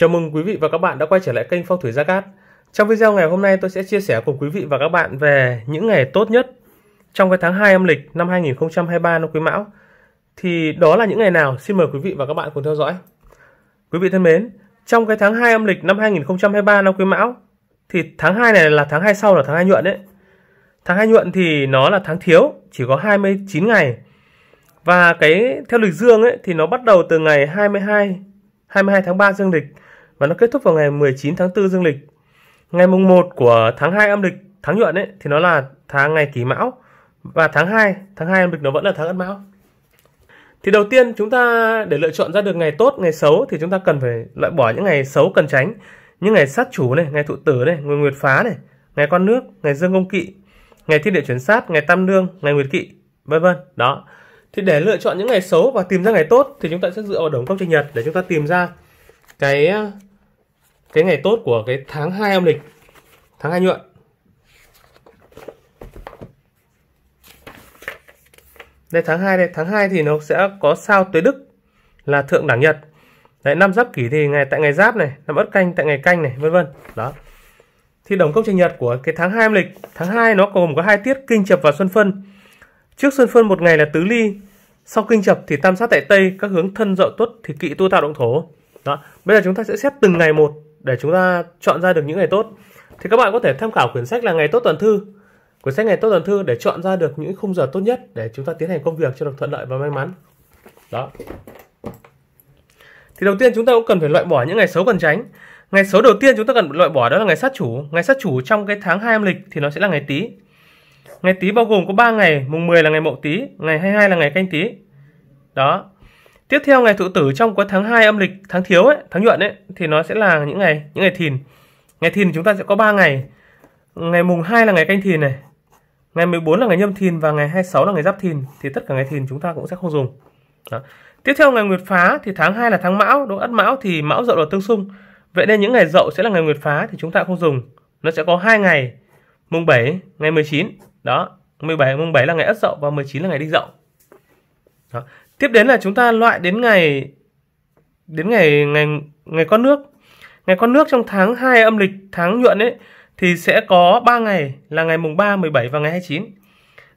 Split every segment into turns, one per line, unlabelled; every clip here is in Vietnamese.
Chào mừng quý vị và các bạn đã quay trở lại kênh Phong thủy Gia Cát. Trong video ngày hôm nay tôi sẽ chia sẻ cùng quý vị và các bạn về những ngày tốt nhất trong cái tháng 2 âm lịch năm 2023 năm Quý Mão. Thì đó là những ngày nào? Xin mời quý vị và các bạn cùng theo dõi. Quý vị thân mến, trong cái tháng 2 âm lịch năm 2023 năm Quý Mão thì tháng 2 này là tháng 2 sau là tháng 2 nhuận đấy. Tháng 2 nhuận thì nó là tháng thiếu, chỉ có 29 ngày. Và cái theo lịch dương ấy thì nó bắt đầu từ ngày 22 22 tháng 3 dương lịch và nó kết thúc vào ngày 19 tháng 4 dương lịch. Ngày mùng 1 của tháng 2 âm lịch, tháng nhuận ấy thì nó là tháng ngày kỷ mão và tháng 2, tháng 2 âm lịch nó vẫn là tháng ất mão. Thì đầu tiên chúng ta để lựa chọn ra được ngày tốt, ngày xấu thì chúng ta cần phải loại bỏ những ngày xấu cần tránh. Những ngày sát chủ này, ngày thụ tử này, ngày nguyệt phá này, ngày con nước, ngày dương công kỵ, ngày thiên địa chuyển sát, ngày tam nương, ngày nguyệt kỵ, vân vân. Đó. Thì để lựa chọn những ngày xấu và tìm ra ngày tốt thì chúng ta sẽ dựa vào đồng công trình nhật để chúng ta tìm ra cái cái ngày tốt của cái tháng 2 âm lịch tháng 2 nhuận đây tháng 2 đây tháng 2 thì nó sẽ có sao tuế đức là thượng đẳng nhật đấy năm giáp kỷ thì ngày tại ngày giáp này năm ất canh tại ngày canh này vân vân đó thì đồng cốc trình nhật của cái tháng 2 âm lịch tháng 2 nó gồm có hai tiết kinh chập và xuân phân trước xuân phân một ngày là tứ ly sau kinh chập thì tam sát tại tây các hướng thân dậu tuất thì kỵ tu tạo động thổ đó bây giờ chúng ta sẽ xét từng ngày một để chúng ta chọn ra được những ngày tốt thì các bạn có thể tham khảo quyển sách là ngày tốt tuần thư quyển sách ngày tốt tuần thư để chọn ra được những khung giờ tốt nhất để chúng ta tiến hành công việc cho được thuận lợi và may mắn đó thì đầu tiên chúng ta cũng cần phải loại bỏ những ngày xấu cần tránh ngày xấu đầu tiên chúng ta cần loại bỏ đó là ngày sát chủ ngày sát chủ trong cái tháng hai âm lịch thì nó sẽ là ngày tý ngày tý bao gồm có 3 ngày mùng 10 là ngày mậu tý ngày 22 là ngày canh tý đó Tiếp theo ngày thụ tử trong cuối tháng 2 âm lịch, tháng thiếu ấy, tháng nhuận ấy thì nó sẽ là những ngày những ngày thìn. Ngày thìn chúng ta sẽ có 3 ngày. Ngày mùng 2 là ngày canh thìn này. Ngày 14 là ngày nhâm thìn và ngày 26 là ngày giáp thìn thì tất cả ngày thìn chúng ta cũng sẽ không dùng. Đó. Tiếp theo ngày nguyệt phá thì tháng 2 là tháng mão, độ ất mão thì mão dậu là tương xung. Vậy nên những ngày dậu sẽ là ngày nguyệt phá thì chúng ta không dùng. Nó sẽ có hai ngày, mùng 7, ngày 19. Đó, 17 mùng 7 là ngày ất dậu và 19 là ngày đinh dậu. Đó. Tiếp đến là chúng ta loại đến ngày đến ngày ngày ngày con nước. Ngày con nước trong tháng 2 âm lịch tháng nhuận ấy thì sẽ có 3 ngày là ngày mùng 3, 17 và ngày 29.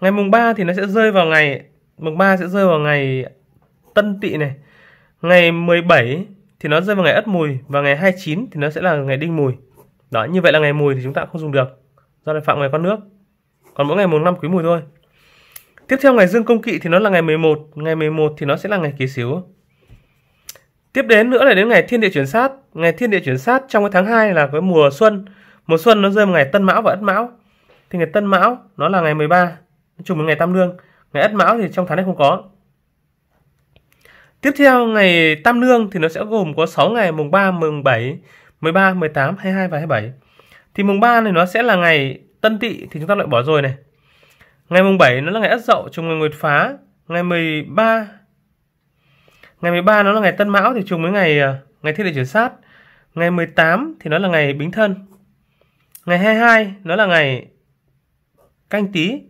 Ngày mùng 3 thì nó sẽ rơi vào ngày mùng 3 sẽ rơi vào ngày Tân Tỵ này. Ngày 17 thì nó rơi vào ngày Ất Mùi và ngày 29 thì nó sẽ là ngày Đinh Mùi. Đó, như vậy là ngày Mùi thì chúng ta không dùng được do là phạm ngày con nước. Còn mỗi ngày mùng 5 Quý Mùi thôi. Tiếp theo ngày dương công kỵ thì nó là ngày 11, ngày 11 thì nó sẽ là ngày kỳ xíu. Tiếp đến nữa là đến ngày thiên địa chuyển sát, ngày thiên địa chuyển sát trong cái tháng 2 là cái mùa xuân. Mùa xuân nó rơi vào ngày Tân Mão và Ất Mão. Thì ngày Tân Mão nó là ngày 13, trùng với ngày Tam Lương. Ngày Ất Mão thì trong tháng này không có. Tiếp theo ngày Tam Lương thì nó sẽ gồm có 6 ngày mùng 3, mùng 7, 13, 18, 22 và 27. Thì mùng 3 này nó sẽ là ngày Tân Tỵ thì chúng ta loại bỏ rồi này. Ngày mùng 7 nó là ngày Ất Dậu trùng ngày Nguyệt Phá. Ngày 13 Ngày 13 nó là ngày Tân Mão thì trùng với ngày ờ, ngày Thiên Địa Chuyển Sát. Ngày 18 thì nó là ngày Bính Thân. Ngày 22 nó là ngày Canh Tý.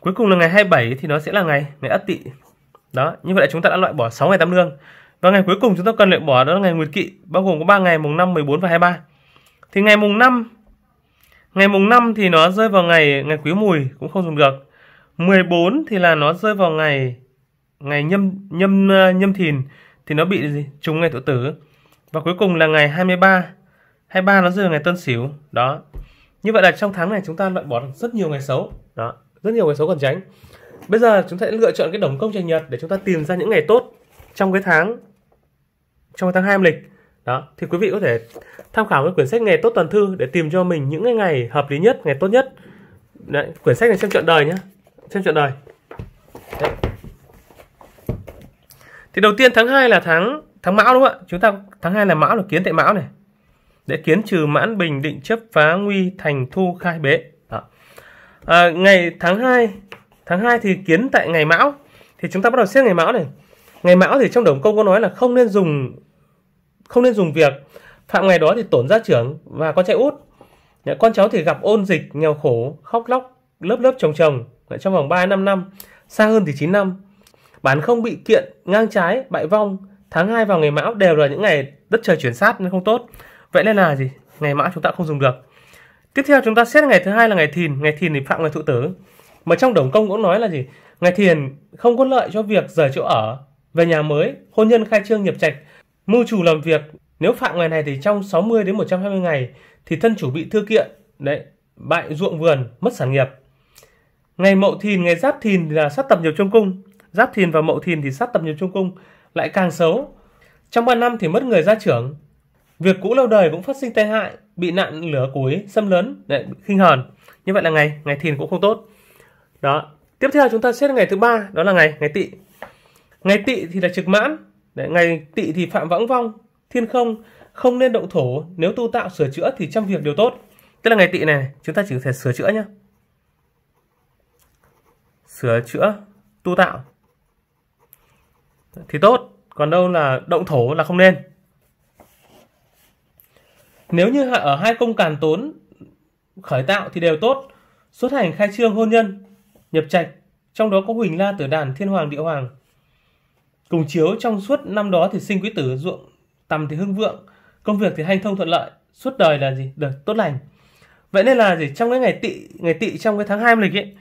Cuối cùng là ngày 27 thì nó sẽ là ngày ngày Ất Tỵ. Đó, như vậy là chúng ta đã loại bỏ 6 ngày tam lương. Và ngày cuối cùng chúng ta cần loại bỏ đó là ngày Nguyệt Kỵ, bao gồm có 3 ngày mùng 5, 14 và 23. Thì ngày mùng 5 Ngày mùng 5 thì nó rơi vào ngày ngày Quý Mùi cũng không dùng được. 14 thì là nó rơi vào ngày ngày nhâm nhâm ờ, nhâm thìn thì nó bị gì? Trùng ngày tự tử. Và cuối cùng là ngày 23. 23 nó rơi vào ngày Tân Sửu. Đó. Như vậy là trong tháng này chúng ta loại bỏ rất nhiều ngày xấu. Đó, rất nhiều ngày xấu còn tránh. Bây giờ chúng ta sẽ lựa chọn cái đồng công trời nhật để chúng ta tìm ra những ngày tốt trong cái tháng trong cái tháng 2 âm lịch đó thì quý vị có thể tham khảo cái quyển sách nghề tốt toàn thư để tìm cho mình những cái ngày hợp lý nhất ngày tốt nhất Đấy, quyển sách này xem trọn đời nhé xem trọn đời Đấy. thì đầu tiên tháng 2 là tháng tháng mão đúng không ạ chúng ta tháng 2 là mão là kiến tại mão này để kiến trừ mãn bình định chấp phá nguy thành thu khai bế đó. À, ngày tháng 2 tháng 2 thì kiến tại ngày mão thì chúng ta bắt đầu xét ngày mão này ngày mão thì trong đồng công có nói là không nên dùng không nên dùng việc phạm ngày đó thì tổn gia trưởng và con trai út dạ, con cháu thì gặp ôn dịch nghèo khổ khóc lóc lớp lớp chồng chồng dạ, trong vòng 3 năm năm xa hơn thì 9 năm bản không bị kiện ngang trái bại vong tháng 2 vào ngày mão đều là những ngày đất trời chuyển sát nên không tốt vậy nên là gì ngày mão chúng ta không dùng được tiếp theo chúng ta xét ngày thứ hai là ngày thìn ngày thìn thì phạm ngày thụ tử mà trong đồng công cũng nói là gì ngày thìn không có lợi cho việc rời chỗ ở về nhà mới hôn nhân khai trương nghiệp trạch Mưu chủ làm việc, nếu phạm ngày này thì trong 60 đến 120 ngày thì thân chủ bị thư kiện, đấy, bại ruộng vườn, mất sản nghiệp. Ngày Mậu Thìn, ngày Giáp Thìn là sát tập nhiều trong cung, Giáp Thìn và Mậu Thìn thì sát tập nhiều trong cung, lại càng xấu. Trong 3 năm thì mất người gia trưởng. Việc cũ lâu đời cũng phát sinh tai hại, bị nạn lửa cuối, xâm lớn, đấy, khinh hòn. Như vậy là ngày ngày Thìn cũng không tốt. Đó. Tiếp theo chúng ta xét ngày thứ ba, đó là ngày ngày Tỵ. Ngày Tỵ thì là trực mãn, Đấy, ngày tỵ thì phạm vãng vong, thiên không, không nên động thổ, nếu tu tạo sửa chữa thì trăm việc đều tốt. Tức là ngày tỵ này, chúng ta chỉ có thể sửa chữa nhé. Sửa chữa, tu tạo. Thì tốt, còn đâu là động thổ là không nên. Nếu như ở hai công càn tốn khởi tạo thì đều tốt. Xuất hành khai trương hôn nhân, nhập trạch, trong đó có Huỳnh La Tử Đàn, Thiên Hoàng, Địa Hoàng, Cùng chiếu trong suốt năm đó thì sinh quý tử ruộng tầm thì hưng vượng, công việc thì hanh thông thuận lợi, suốt đời là gì? được tốt lành. Vậy nên là gì? Trong cái ngày tị ngày tị trong cái tháng 2 lịch ấy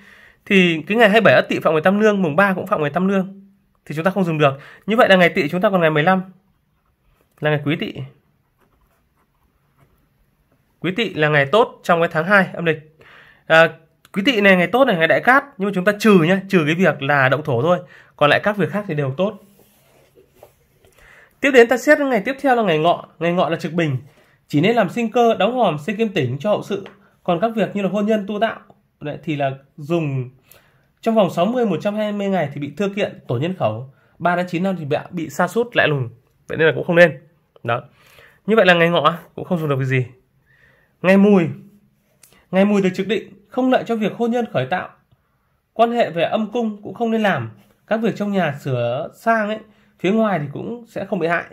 thì cái ngày 27 ất tỵ phạm người tam lương, mùng 3 cũng phạm người tam lương thì chúng ta không dùng được. Như vậy là ngày tị chúng ta còn ngày 15 là ngày quý tị Quý tị là ngày tốt trong cái tháng 2 âm lịch. À, quý tị này ngày tốt này ngày đại cát nhưng mà chúng ta trừ nhá, trừ cái việc là động thổ thôi, còn lại các việc khác thì đều tốt. Tiếp đến ta xét ngày tiếp theo là ngày ngọ, ngày ngọ là trực bình, chỉ nên làm sinh cơ, đóng hòm, xây kim tỉnh cho hậu sự. Còn các việc như là hôn nhân tu đạo đấy, thì là dùng trong vòng 60 120 ngày thì bị thưa kiện tổ nhân khẩu, 3 đến 9 năm thì bị bị sa sút lại lùng. Vậy nên là cũng không nên. Đó. Như vậy là ngày ngọ cũng không dùng được cái gì. Ngày mùi. Ngày mùi được trực định không lợi cho việc hôn nhân khởi tạo. Quan hệ về âm cung cũng không nên làm. Các việc trong nhà sửa sang ấy phía ngoài thì cũng sẽ không bị hại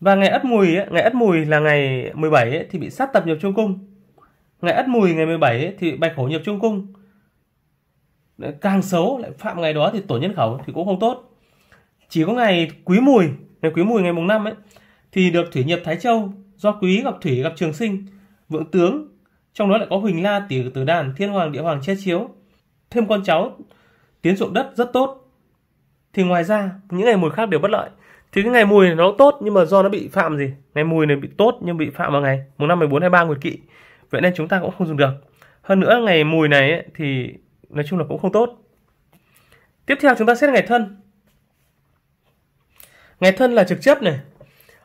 và ngày ất mùi ấy, ngày ất mùi là ngày 17 ấy, thì bị sát tập nhập trung cung ngày ất mùi ngày 17 ấy, thì bạch hổ nhập trung cung càng xấu lại phạm ngày đó thì tổ nhân khẩu thì cũng không tốt chỉ có ngày quý mùi ngày quý mùi ngày mùng năm ấy thì được thủy nhập thái châu do quý gặp thủy gặp trường sinh vượng tướng trong đó lại có huỳnh la tỷ tử đàn thiên hoàng địa hoàng che chiếu thêm con cháu tiến dụng đất rất tốt thì ngoài ra những ngày mùi khác đều bất lợi thì cái ngày mùi này nó tốt nhưng mà do nó bị phạm gì ngày mùi này bị tốt nhưng bị phạm vào ngày mùng năm mười bốn hai ba nguyệt kỵ vậy nên chúng ta cũng không dùng được hơn nữa ngày mùi này ấy, thì nói chung là cũng không tốt tiếp theo chúng ta xét ngày thân ngày thân là trực chấp này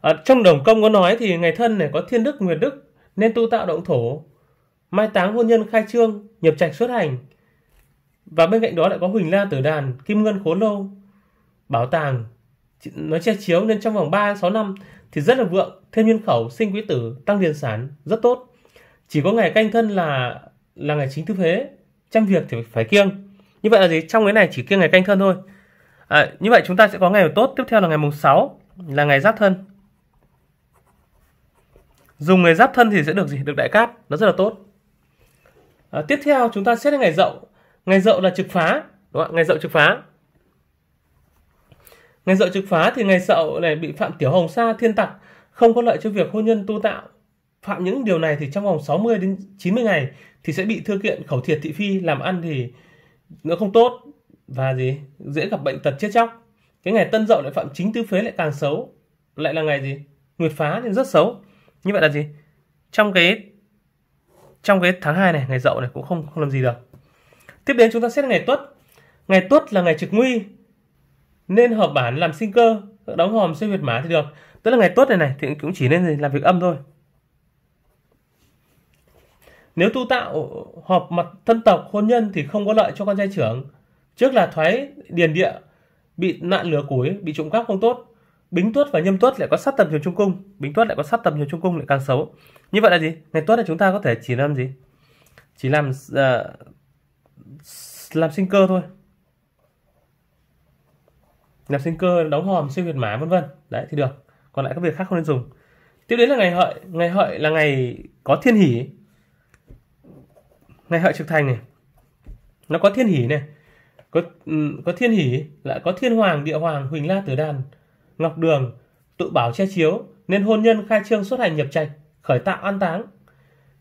ở trong đồng công có nói thì ngày thân này có thiên đức nguyệt đức nên tu tạo động thổ mai táng hôn nhân khai trương nhập trạch xuất hành và bên cạnh đó lại có huỳnh la tử đàn kim ngân khốn lâu bảo tàng nó che chiếu nên trong vòng 3 6 năm thì rất là vượng, thêm nhân khẩu, sinh quý tử, tăng điền sản rất tốt. Chỉ có ngày canh thân là là ngày chính tư thế trăm việc thì phải kiêng. Như vậy là gì? Trong cái này chỉ kiêng ngày canh thân thôi. À, như vậy chúng ta sẽ có ngày tốt, tiếp theo là ngày mùng 6 là ngày giáp thân. Dùng ngày giáp thân thì sẽ được gì? Được đại cát, nó rất là tốt. À, tiếp theo chúng ta xét đến ngày dậu. Ngày dậu là trực phá, đúng không? Ngày dậu trực phá Ngày dậu trực phá thì ngày sậu này bị Phạm Tiểu Hồng Sa thiên tặc, không có lợi cho việc hôn nhân tu tạo. Phạm những điều này thì trong vòng 60 đến 90 ngày thì sẽ bị thư kiện khẩu thiệt thị phi, làm ăn thì nó không tốt và gì dễ gặp bệnh tật chết chóc. Cái ngày tân dậu lại phạm chính tứ phế lại càng xấu, lại là ngày gì? Nguyệt phá thì rất xấu. Như vậy là gì? Trong cái trong cái tháng 2 này, ngày dậu này cũng không không làm gì được. Tiếp đến chúng ta xét ngày Tuất. Ngày Tuất là ngày trực nguy, nên hợp bản làm sinh cơ đóng hòm xuyên việt mã thì được tức là ngày tuất này này thì cũng chỉ nên làm việc âm thôi nếu tu tạo họp mặt thân tộc hôn nhân thì không có lợi cho con trai trưởng trước là thoái điền địa bị nạn lửa củi bị trộm cắp không tốt bính tuất và nhâm tuất lại có sát tầm nhiều trung cung bính tuất lại có sát tầm nhiều trung cung lại càng xấu như vậy là gì ngày tuất là chúng ta có thể chỉ làm gì chỉ làm uh, làm sinh cơ thôi nạp sinh cơ đóng hòm siêu việt mã vân vân đấy thì được còn lại các việc khác không nên dùng tiếp đến là ngày hợi ngày hợi là ngày có thiên hỷ ngày hợi trực thành này nó có thiên hỷ này có có thiên hỷ lại có thiên hoàng địa hoàng huỳnh la tử đàn ngọc đường tự bảo che chiếu nên hôn nhân khai trương xuất hành nhập trạch khởi tạo an táng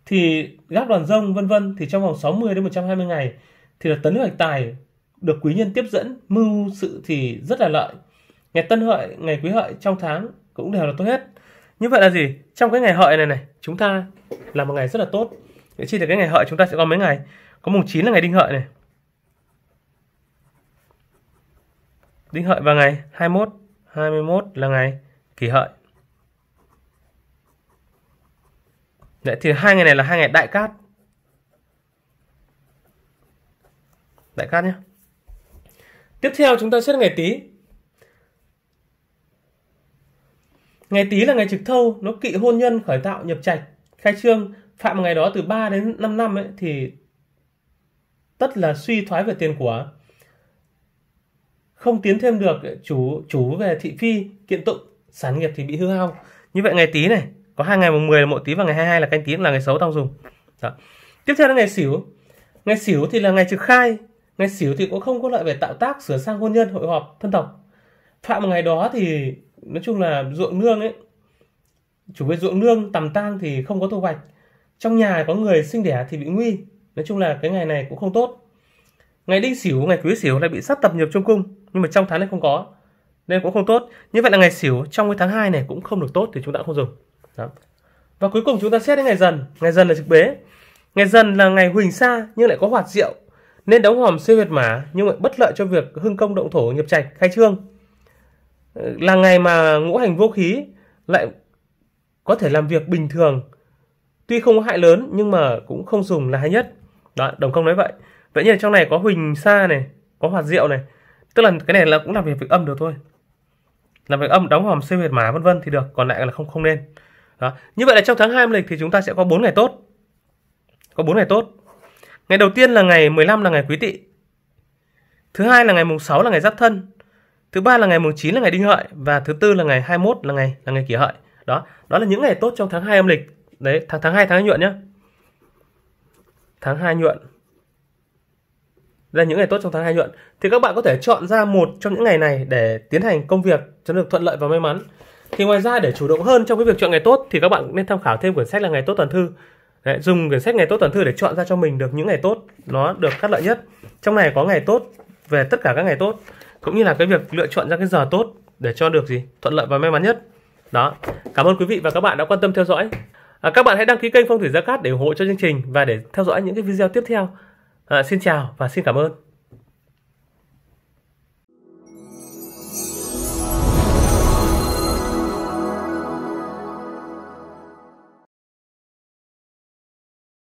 thì gác đoàn rông vân vân thì trong vòng 60 đến 120 ngày thì là tấn hoạch tài được quý nhân tiếp dẫn mưu sự thì rất là lợi ngày tân hợi ngày quý hợi trong tháng cũng đều là tốt hết như vậy là gì trong cái ngày hợi này này chúng ta là một ngày rất là tốt vậy chi là cái ngày hợi chúng ta sẽ có mấy ngày có mùng 9 là ngày đinh hợi này đinh hợi vào ngày 21 21 là ngày kỷ hợi Đấy, thì hai ngày này là hai ngày đại cát đại cát nhé Tiếp theo chúng ta xét ngày Tý. Ngày Tý là ngày trực thâu, nó kỵ hôn nhân khởi tạo nhập trạch, khai trương, phạm ngày đó từ 3 đến 5 năm ấy thì tất là suy thoái về tiền của. Không tiến thêm được chủ chủ về thị phi, kiện tụng, sản nghiệp thì bị hư hao. Như vậy ngày Tý này, có hai ngày mùng 10 là mộ Tý và ngày 22 là canh Tý là ngày xấu tao dùng. Đó. Dạ. Tiếp theo là ngày xỉu Ngày xỉu thì là ngày trực khai, Ngày xỉu thì cũng không có lợi về tạo tác, sửa sang hôn nhân, hội họp, thân tộc. Phạm một ngày đó thì nói chung là ruộng nương ấy. Chủ về ruộng nương tầm tang thì không có thu hoạch. Trong nhà có người sinh đẻ thì bị nguy. Nói chung là cái ngày này cũng không tốt. Ngày đinh xỉu, ngày quý xỉu lại bị sát tập nhập trong cung. Nhưng mà trong tháng này không có. Nên cũng không tốt. Như vậy là ngày xỉu trong cái tháng 2 này cũng không được tốt thì chúng ta không dùng. Đó. Và cuối cùng chúng ta xét đến ngày dần. Ngày dần là trực bế. Ngày dần là ngày huỳnh sa nhưng lại có hoạt rượu nên đóng hòm siêu việt mã nhưng lại bất lợi cho việc hưng công động thổ nhập trạch khai trương ờ, là ngày mà ngũ hành vô khí lại có thể làm việc bình thường tuy không có hại lớn nhưng mà cũng không dùng là hay nhất đó đồng công nói vậy vậy như trong này có huỳnh sa này có hoạt diệu này tức là cái này là cũng làm việc việc âm được thôi làm việc âm đóng hòm siêu việt mã vân vân thì được còn lại là không không nên đó. như vậy là trong tháng 2 âm lịch thì chúng ta sẽ có 4 ngày tốt có 4 ngày tốt Ngày đầu tiên là ngày 15 là ngày Quý Tỵ. Thứ hai là ngày mùng 6 là ngày Giáp Thân. Thứ ba là ngày mùng 9 là ngày Đinh Hợi và thứ tư là ngày 21 là ngày là ngày Kỷ Hợi. Đó, đó là những ngày tốt trong tháng 2 âm lịch. Đấy, tháng tháng 2 tháng 2 nhuận nhá. Tháng 2 nhuận. Đây là những ngày tốt trong tháng 2 nhuận. Thì các bạn có thể chọn ra một trong những ngày này để tiến hành công việc cho được thuận lợi và may mắn. Thì ngoài ra để chủ động hơn trong cái việc chọn ngày tốt thì các bạn nên tham khảo thêm quyển sách là ngày tốt toàn thư Đấy, dùng quyển sách ngày tốt tuần thư để chọn ra cho mình được những ngày tốt nó được cắt lợi nhất trong này có ngày tốt về tất cả các ngày tốt cũng như là cái việc lựa chọn ra cái giờ tốt để cho được gì thuận lợi và may mắn nhất đó cảm ơn quý vị và các bạn đã quan tâm theo dõi à, các bạn hãy đăng ký kênh phong thủy gia cát để ủng hộ cho chương trình và để theo dõi những cái video tiếp theo à, xin chào và xin cảm ơn